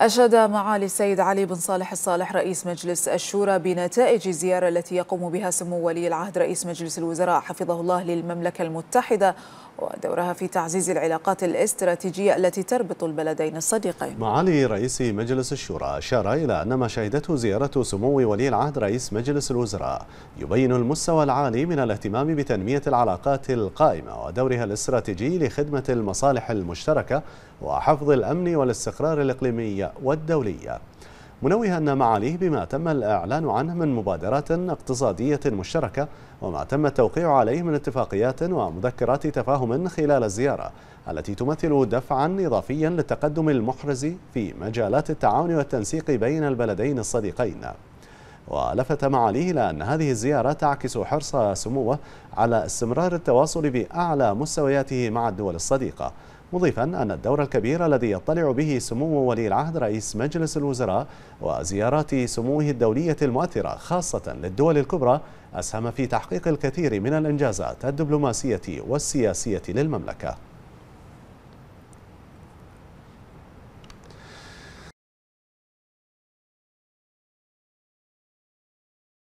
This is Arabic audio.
أشاد معالي السيد علي بن صالح الصالح رئيس مجلس الشورى بنتائج الزيارة التي يقوم بها سمو ولي العهد رئيس مجلس الوزراء حفظه الله للمملكة المتحدة ودورها في تعزيز العلاقات الاستراتيجية التي تربط البلدين الصديقين معالي رئيس مجلس الشورى أشار إلى أن ما شهدته زيارة سمو ولي العهد رئيس مجلس الوزراء يبين المستوى العالي من الاهتمام بتنمية العلاقات القائمة ودورها الاستراتيجي لخدمة المصالح المشتركة وحفظ الأمن والاستقرار الإقليمي والدولي منوها أن معاليه بما تم الإعلان عنه من مبادرات اقتصادية مشتركة وما تم التوقيع عليه من اتفاقيات ومذكرات تفاهم خلال الزيارة التي تمثل دفعا إضافيا للتقدم المحرز في مجالات التعاون والتنسيق بين البلدين الصديقين ولفت معاليه إلى أن هذه الزيارة تعكس حرص سموه على استمرار التواصل بأعلى مستوياته مع الدول الصديقة مضيفا أن الدور الكبير الذي يطلع به سمو ولي العهد رئيس مجلس الوزراء وزيارات سموه الدولية المؤثرة خاصة للدول الكبرى أسهم في تحقيق الكثير من الإنجازات الدبلوماسية والسياسية للمملكة